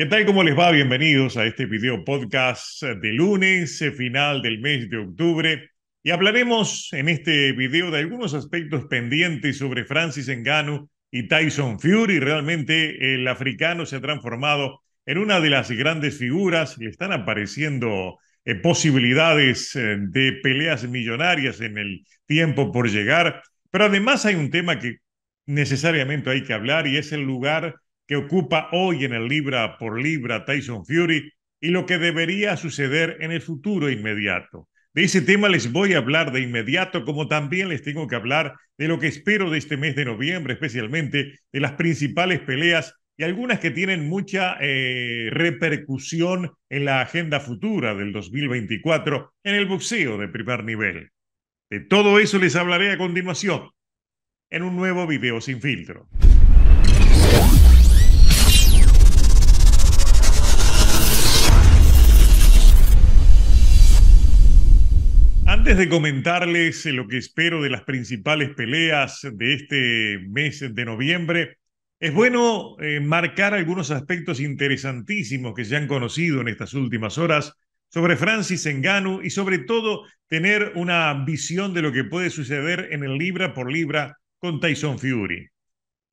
¿Qué tal? ¿Cómo les va? Bienvenidos a este video podcast de lunes, eh, final del mes de octubre. Y hablaremos en este video de algunos aspectos pendientes sobre Francis Engano y Tyson Fury. Realmente el africano se ha transformado en una de las grandes figuras. Le están apareciendo eh, posibilidades eh, de peleas millonarias en el tiempo por llegar. Pero además hay un tema que necesariamente hay que hablar y es el lugar que ocupa hoy en el libra por libra Tyson Fury y lo que debería suceder en el futuro inmediato. De ese tema les voy a hablar de inmediato, como también les tengo que hablar de lo que espero de este mes de noviembre, especialmente de las principales peleas y algunas que tienen mucha eh, repercusión en la agenda futura del 2024 en el boxeo de primer nivel. De todo eso les hablaré a continuación en un nuevo video sin filtro. Antes de comentarles eh, lo que espero de las principales peleas de este mes de noviembre, es bueno eh, marcar algunos aspectos interesantísimos que se han conocido en estas últimas horas sobre Francis Ngannou y sobre todo tener una visión de lo que puede suceder en el libra por libra con Tyson Fury.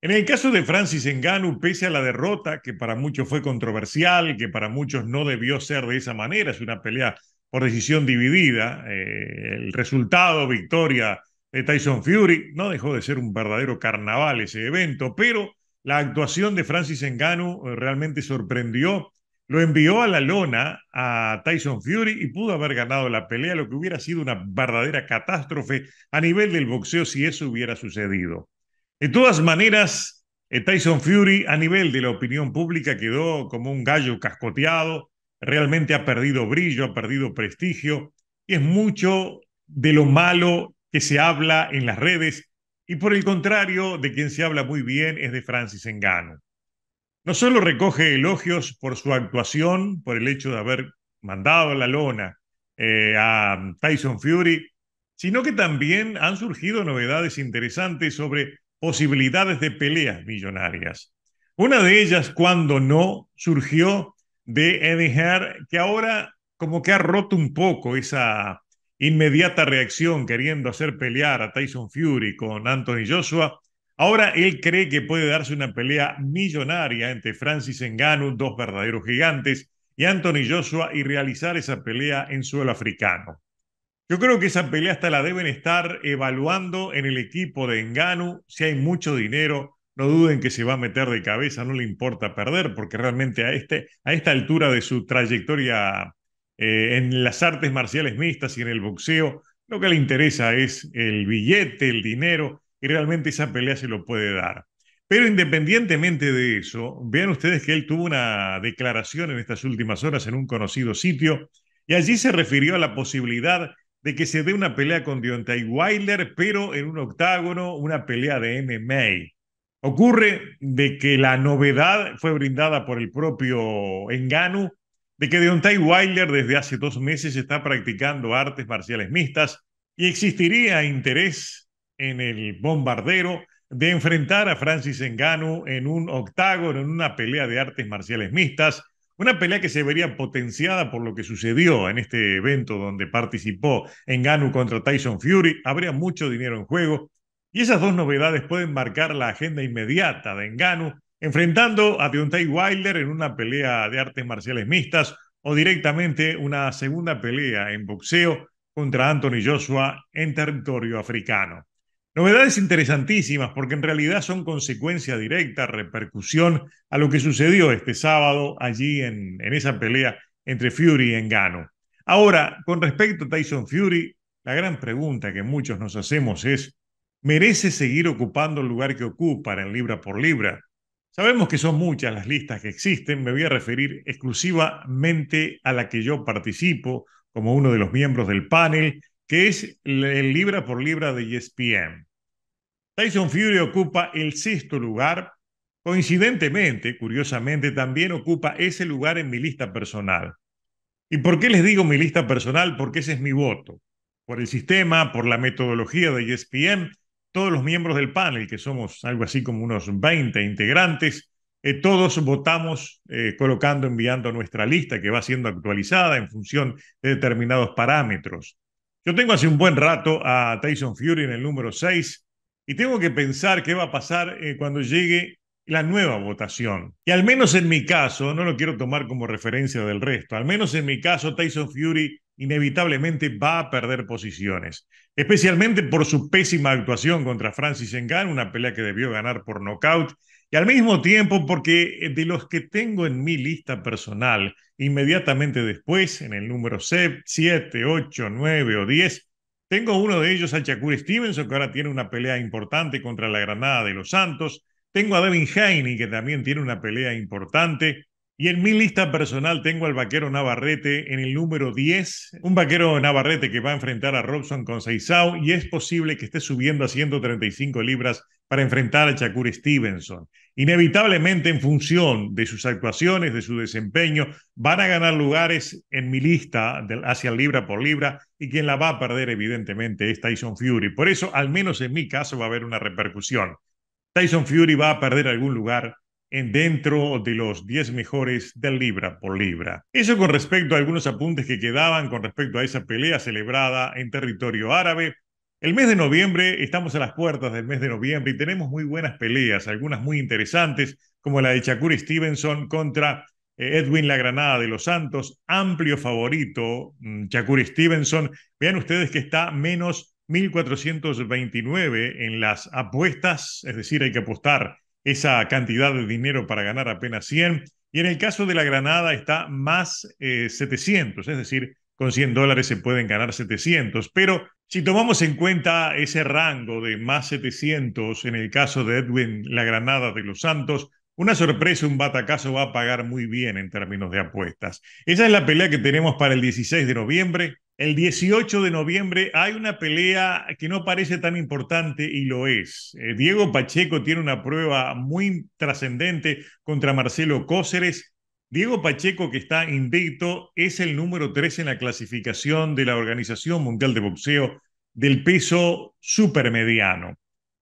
En el caso de Francis Ngannou, pese a la derrota, que para muchos fue controversial, que para muchos no debió ser de esa manera, es una pelea por decisión dividida. Eh, el resultado, victoria de Tyson Fury, no dejó de ser un verdadero carnaval ese evento, pero la actuación de Francis Engano eh, realmente sorprendió. Lo envió a la lona a Tyson Fury y pudo haber ganado la pelea, lo que hubiera sido una verdadera catástrofe a nivel del boxeo si eso hubiera sucedido. De todas maneras, eh, Tyson Fury a nivel de la opinión pública quedó como un gallo cascoteado, realmente ha perdido brillo, ha perdido prestigio, y es mucho de lo malo que se habla en las redes, y por el contrario, de quien se habla muy bien es de Francis Engano. No solo recoge elogios por su actuación, por el hecho de haber mandado a la lona eh, a Tyson Fury, sino que también han surgido novedades interesantes sobre posibilidades de peleas millonarias. Una de ellas, cuando no, surgió de Eddie que ahora como que ha roto un poco esa inmediata reacción queriendo hacer pelear a Tyson Fury con Anthony Joshua. Ahora él cree que puede darse una pelea millonaria entre Francis Ngannou, dos verdaderos gigantes, y Anthony Joshua y realizar esa pelea en suelo africano. Yo creo que esa pelea hasta la deben estar evaluando en el equipo de Ngannou si hay mucho dinero no duden que se va a meter de cabeza, no le importa perder, porque realmente a, este, a esta altura de su trayectoria eh, en las artes marciales mixtas y en el boxeo, lo que le interesa es el billete, el dinero, y realmente esa pelea se lo puede dar. Pero independientemente de eso, vean ustedes que él tuvo una declaración en estas últimas horas en un conocido sitio, y allí se refirió a la posibilidad de que se dé una pelea con Deontay Wilder, pero en un octágono, una pelea de MMA. Ocurre de que la novedad fue brindada por el propio Engano, de que Deontay Wilder desde hace dos meses está practicando artes marciales mixtas y existiría interés en el bombardero de enfrentar a Francis Engano en un octágono, en una pelea de artes marciales mixtas, una pelea que se vería potenciada por lo que sucedió en este evento donde participó Enganu contra Tyson Fury. Habría mucho dinero en juego. Y esas dos novedades pueden marcar la agenda inmediata de Engano, enfrentando a Deontay Wilder en una pelea de artes marciales mixtas o directamente una segunda pelea en boxeo contra Anthony Joshua en territorio africano. Novedades interesantísimas porque en realidad son consecuencia directa, repercusión a lo que sucedió este sábado allí en, esa pelea entre Fury y Engano. Ahora, con respecto a Tyson Fury, la gran pregunta que muchos nos hacemos es, merece seguir ocupando el lugar que ocupa en libra por libra. Sabemos que son muchas las listas que existen, me voy a referir exclusivamente a la que yo participo como uno de los miembros del panel, que es el libra por libra de ESPN. Tyson Fury ocupa el sexto lugar, coincidentemente, curiosamente, también ocupa ese lugar en mi lista personal. ¿Y por qué les digo mi lista personal? Porque ese es mi voto. Por el sistema, por la metodología de ESPN, todos los miembros del panel, que somos algo así como unos 20 integrantes, eh, todos votamos eh, colocando, enviando nuestra lista que va siendo actualizada en función de determinados parámetros. Yo tengo hace un buen rato a Tyson Fury en el número 6 y tengo que pensar qué va a pasar eh, cuando llegue la nueva votación. Y al menos en mi caso, no lo quiero tomar como referencia del resto, al menos en mi caso Tyson Fury inevitablemente va a perder posiciones, especialmente por su pésima actuación contra Francis Engan una pelea que debió ganar por nocaut, y al mismo tiempo porque eh, de los que tengo en mi lista personal, inmediatamente después, en el número 7, 8, 9 o 10, tengo uno de ellos a Shakur Stevenson, que ahora tiene una pelea importante contra la Granada de los Santos, tengo a Devin Haney, que también tiene una pelea importante, y en mi lista personal tengo al vaquero Navarrete en el número 10. Un vaquero Navarrete que va a enfrentar a Robson con Seisao y es posible que esté subiendo a 135 libras para enfrentar a Shakur Stevenson. Inevitablemente, en función de sus actuaciones, de su desempeño, van a ganar lugares en mi lista hacia libra por libra y quien la va a perder, evidentemente, es Tyson Fury. Por eso, al menos en mi caso, va a haber una repercusión. Tyson Fury va a perder algún lugar en dentro de los 10 mejores del libra por libra. Eso con respecto a algunos apuntes que quedaban con respecto a esa pelea celebrada en territorio árabe. El mes de noviembre, estamos a las puertas del mes de noviembre y tenemos muy buenas peleas, algunas muy interesantes, como la de Shakur Stevenson contra eh, Edwin La Granada de los Santos, amplio favorito, mm, Shakur Stevenson. Vean ustedes que está menos 1429 en las apuestas, es decir, hay que apostar esa cantidad de dinero para ganar apenas 100. Y en el caso de la Granada está más 700, eh, es decir, con 100 dólares se pueden ganar 700. Pero si tomamos en cuenta ese rango de más 700 en el caso de Edwin La Granada de los Santos, una sorpresa, un batacazo va a pagar muy bien en términos de apuestas. Esa es la pelea que tenemos para el 16 de noviembre. El 18 de noviembre hay una pelea que no parece tan importante y lo es. Eh, Diego Pacheco tiene una prueba muy trascendente contra Marcelo Cóceres. Diego Pacheco, que está indicto, es el número 3 en la clasificación de la Organización Mundial de Boxeo del peso supermediano.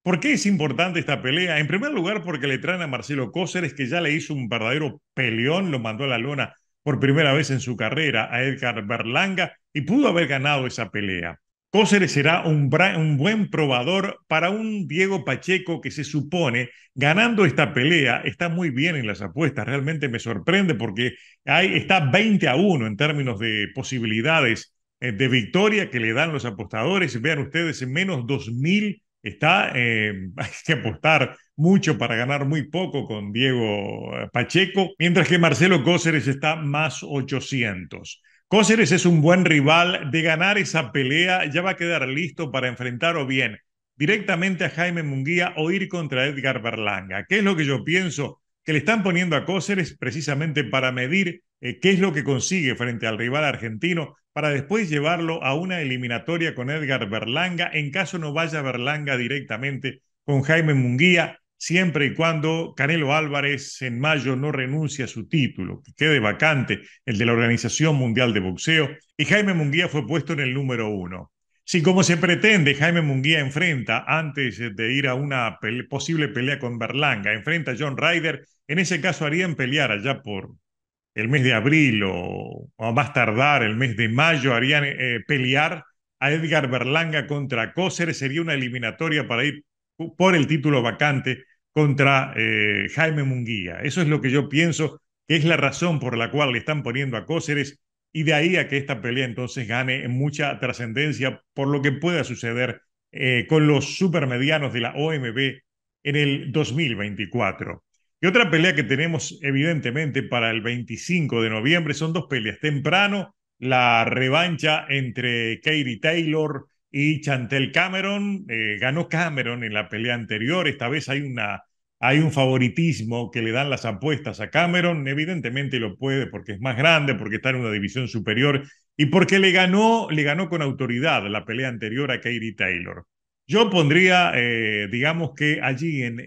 ¿Por qué es importante esta pelea? En primer lugar, porque le traen a Marcelo Cóceres, que ya le hizo un verdadero peleón, lo mandó a la lona por primera vez en su carrera a Edgar Berlanga y pudo haber ganado esa pelea. Cóceres será un, buen probador para un Diego Pacheco que se supone, ganando esta pelea, está muy bien en las apuestas. Realmente me sorprende porque hay, está 20 a 1 en términos de posibilidades eh, de victoria que le dan los apostadores. Vean ustedes, menos 2.000 está, eh, hay que apostar mucho para ganar muy poco con Diego eh, Pacheco, mientras que Marcelo Cóceres está más 800. Cóceres es un buen rival, de ganar esa pelea ya va a quedar listo para enfrentar o bien directamente a Jaime Munguía o ir contra Edgar Berlanga. ¿Qué es lo que yo pienso? Que le están poniendo a Cóceres precisamente para medir eh, qué es lo que consigue frente al rival argentino para después llevarlo a una eliminatoria con Edgar Berlanga, en caso no vaya Berlanga directamente con Jaime Munguía, siempre y cuando Canelo Álvarez en mayo no renuncie a su título, que quede vacante el de la Organización Mundial de Boxeo, y Jaime Munguía fue puesto en el número uno. Si como se pretende, Jaime Munguía enfrenta, antes de ir a una posible pelea con Berlanga, enfrenta a John Ryder, en ese caso harían pelear allá por el mes de abril o, más tardar el mes de mayo harían eh, pelear a Edgar Berlanga contra Cóceres. Sería una eliminatoria para ir por el título vacante contra eh, Jaime Munguía. Eso es lo que yo pienso que es la razón por la cual le están poniendo a Cóceres y de ahí a que esta pelea entonces gane mucha trascendencia por lo que pueda suceder eh, con los supermedianos de la OMB en el 2024. Y otra pelea que tenemos evidentemente para el 25 de noviembre son dos peleas. Temprano, la revancha entre Katie Taylor y Chantel Cameron. Eh, ganó Cameron en la pelea anterior. Esta vez hay, una, hay un favoritismo que le dan las apuestas a Cameron. Evidentemente lo puede porque es más grande, porque está en una división superior y porque le ganó, le ganó con autoridad la pelea anterior a Katie Taylor. Yo pondría, eh, digamos que allí en,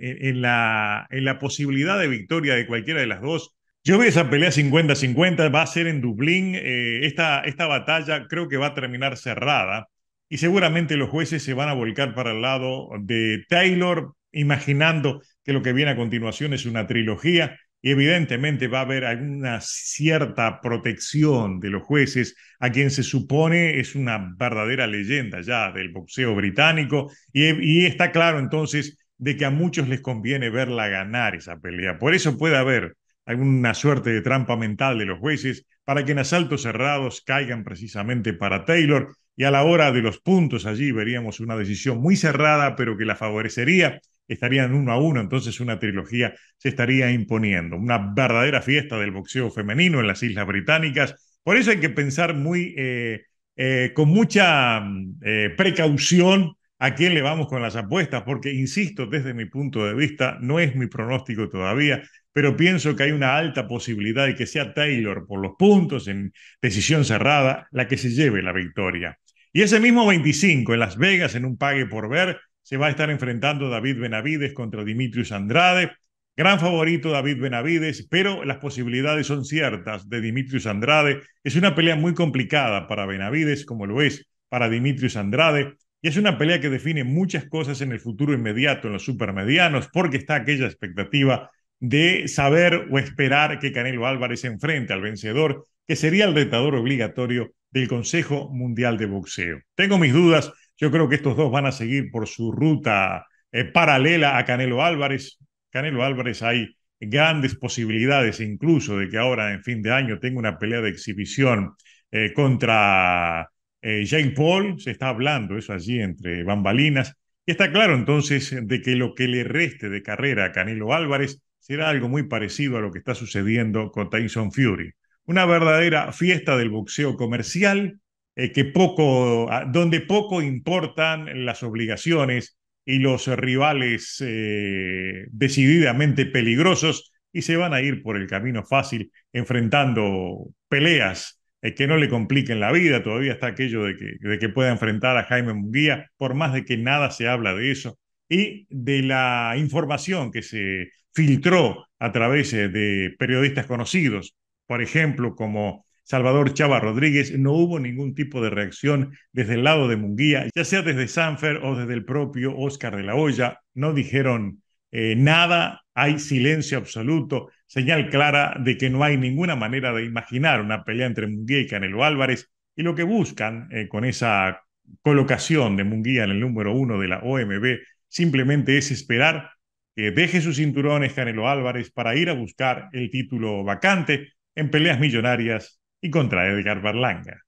la, posibilidad de victoria de cualquiera de las dos, yo veo esa pelea 50-50, va a ser en Dublín, eh, esta, esta batalla creo que va a terminar cerrada y seguramente los jueces se van a volcar para el lado de Taylor, imaginando que lo que viene a continuación es una trilogía y evidentemente va a haber alguna cierta protección de los jueces a quien se supone es una verdadera leyenda ya del boxeo británico y, y, está claro entonces de que a muchos les conviene verla ganar esa pelea. Por eso puede haber alguna suerte de trampa mental de los jueces para que en asaltos cerrados caigan precisamente para Taylor y a la hora de los puntos allí veríamos una decisión muy cerrada pero que la favorecería estarían uno a uno, entonces una trilogía se estaría imponiendo. Una verdadera fiesta del boxeo femenino en las Islas Británicas. Por eso hay que pensar muy, eh, eh, con mucha mm, eh, precaución a quién le vamos con las apuestas, porque, insisto, desde mi punto de vista, no es mi pronóstico todavía, pero pienso que hay una alta posibilidad de que sea Taylor por los puntos en decisión cerrada la que se lleve la victoria. Y ese mismo 25 en Las Vegas, en un pague por ver, se va a estar enfrentando David Benavides contra Dimitrius Andrade. Gran favorito David Benavides, pero las posibilidades son ciertas de Dimitrius Andrade. Es una pelea muy complicada para Benavides, como lo es para Dimitrius Andrade. Y es una pelea que define muchas cosas en el futuro inmediato, en los supermedianos, porque está aquella expectativa de saber o esperar que Canelo Álvarez enfrente al vencedor, que sería el retador obligatorio del Consejo Mundial de Boxeo. Tengo mis dudas yo creo que estos dos van a seguir por su ruta eh, paralela a Canelo Álvarez. Canelo Álvarez hay grandes posibilidades incluso de que ahora en fin de año tenga una pelea de exhibición eh, contra eh, Jane Paul. Se está hablando eso allí entre bambalinas. Y está claro entonces de que lo que le reste de carrera a Canelo Álvarez será algo muy parecido a lo que está sucediendo con Tyson Fury. Una verdadera fiesta del boxeo comercial eh, que poco, ah, donde poco importan las obligaciones y los rivales eh, decididamente peligrosos y se van a ir por el camino fácil enfrentando peleas eh, que no le compliquen la vida. Todavía está aquello de que, de que pueda enfrentar a Jaime Munguía, por más de que nada se habla de eso. Y de la información que se filtró a través de periodistas conocidos, por ejemplo, como Salvador Chava Rodríguez, no hubo ningún tipo de reacción desde el lado de Munguía, ya sea desde Sanfer o desde el propio Oscar de la Hoya. No dijeron eh, nada, hay silencio absoluto, señal clara de que no hay ninguna manera de imaginar una pelea entre Munguía y Canelo Álvarez. Y lo que buscan eh, con esa colocación de Munguía en el número uno de la OMB simplemente es esperar que deje sus cinturones Canelo Álvarez para ir a buscar el título vacante en peleas millonarias y contra Edgar Barlanga.